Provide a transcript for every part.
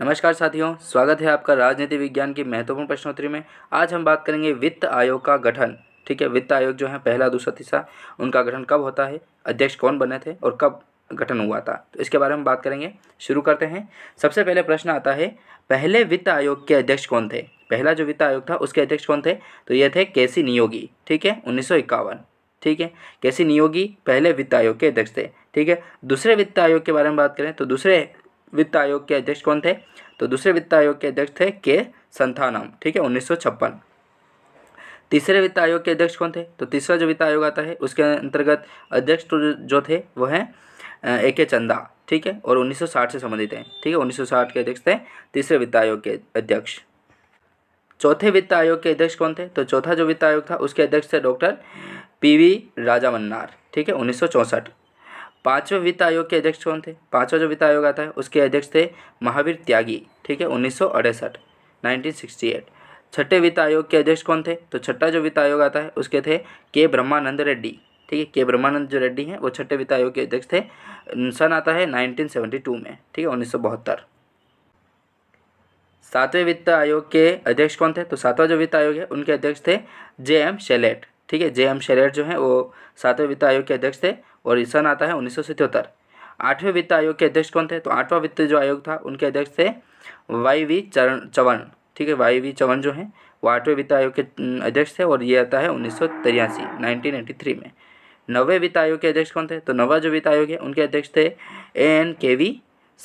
नमस्कार साथियों स्वागत है आपका राजनीति विज्ञान की महत्वपूर्ण प्रश्नोत्तरी में आज हम बात करेंगे वित्त आयोग का गठन ठीक है वित्त आयोग जो है पहला दूसरा तीसरा उनका गठन कब होता है अध्यक्ष कौन बने थे और कब गठन हुआ था तो इसके बारे में बात करेंगे शुरू करते हैं सबसे पहले प्रश्न आता है पहले वित्त आयोग के अध्यक्ष कौन थे पहला जो वित्त आयोग था उसके अध्यक्ष कौन थे तो ये थे के नियोगी ठीक है उन्नीस ठीक है कैसी नियोगी पहले वित्त आयोग के अध्यक्ष थे ठीक है दूसरे वित्त आयोग के बारे में बात करें तो दूसरे वित्त आयोग के अध्यक्ष कौन थे तो दूसरे वित्त आयोग के अध्यक्ष थे के संथानम ठीक है उन्नीस तीसरे वित्त आयोग के अध्यक्ष कौन थे तो तीसरा जो वित्त आयोग आता है उसके अंतर्गत अध्यक्ष तो जो थे वो हैं ए के चंदा ठीक है और 1960 से संबंधित हैं ठीक है 1960 के अध्यक्ष थे तीसरे वित्त आयोग के अध्यक्ष चौथे वित्त आयोग के अध्यक्ष कौन थे तो चौथा जो वित्त आयोग था उसके अध्यक्ष थे डॉक्टर वी राजा मन्नार ठीक है उन्नीस पांचवें वित्त आयोग के अध्यक्ष कौन थे पांचवा जो वित्त आयोग आता है उसके अध्यक्ष थे महावीर त्यागी ठीक है उन्नीस सौ अड़सठ नाइनटीन सिक्सटी एट छठे वित्त आयोग के अध्यक्ष कौन थे तो छठा जो वित्त आयोग आता है उसके थे के ब्रह्मानंद रेड्डी ठीक है के ब्रह्मानंद जो रेड्डी हैं वो छठे वित्त आयोग के अध्यक्ष थे सन आता है 1972 में ठीक है उन्नीस सातवें वित्त आयोग के अध्यक्ष कौन थे तो सातवां जो वित्त आयोग है उनके अध्यक्ष थे जे एम शेलेट ठीक है जे एम शेलेट जो हैं वो सातवें वित्त आयोग के अध्यक्ष थे और सन आता है उन्नीस सौ आठवें वित्त आयोग के अध्यक्ष कौन थे तो आठवां वित्त जो आयोग था उनके अध्यक्ष थे वाई वी चरण चवन ठीक है वाई वी चवन जो हैं वो आठवें वित्त आयोग के अध्यक्ष थे और ये आता है उन्नीस सौ में नवे वित्त आयोग के अध्यक्ष कौन थे तो नवा जो वित्त आयोग है उनके अध्यक्ष थे ए एन के वी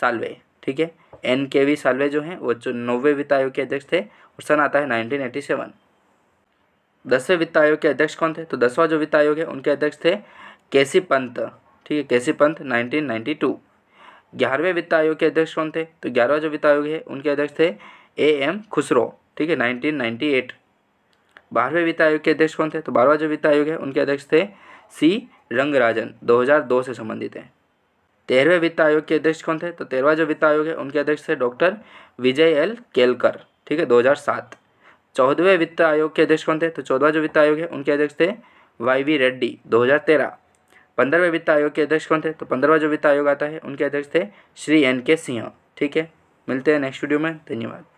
सालवे ठीक है एन के वी सालवे जो हैं वो जो नौवे वित्त आयोग के अध्यक्ष थे और सन आता है नाइनटीन एटी सेवन दसवें वित्त आयोग के अध्यक्ष कौन थे तो दसवां जो वित्त आयोग है उनके अध्यक्ष थे केसी पंत ठीक है केसी पंत 1992 ग्यारहवें वित्त आयोग के अध्यक्ष कौन थे तो ग्यारहवा जो वित्त आयोग है उनके अध्यक्ष थे ए एम खुसरो ठीक है 1998 बारहवें वित्त आयोग के अध्यक्ष कौन थे तो बारहवा जो वित्त आयोग है उनके अध्यक्ष थे सी रंगराजन 2002 से संबंधित हैं तेरहवें वित्त आयोग के अध्यक्ष कौन थे तो तेरहवा जो वित्त आयोग है उनके अध्यक्ष थे डॉक्टर विजय एल केलकर ठीक है सात चौदहवें वित्त आयोग के अध्यक्ष कौन थे तो चौदहवा जो वित्त आयोग है उनके अध्यक्ष थे वाई वी रेड्डी 2013 पंद्रहवें वित्त आयोग के अध्यक्ष कौन थे तो पंद्रहवा जो वित्त आयोग आता है उनके अध्यक्ष थे श्री एन के सिंह ठीक है मिलते हैं नेक्स्ट वीडियो में धन्यवाद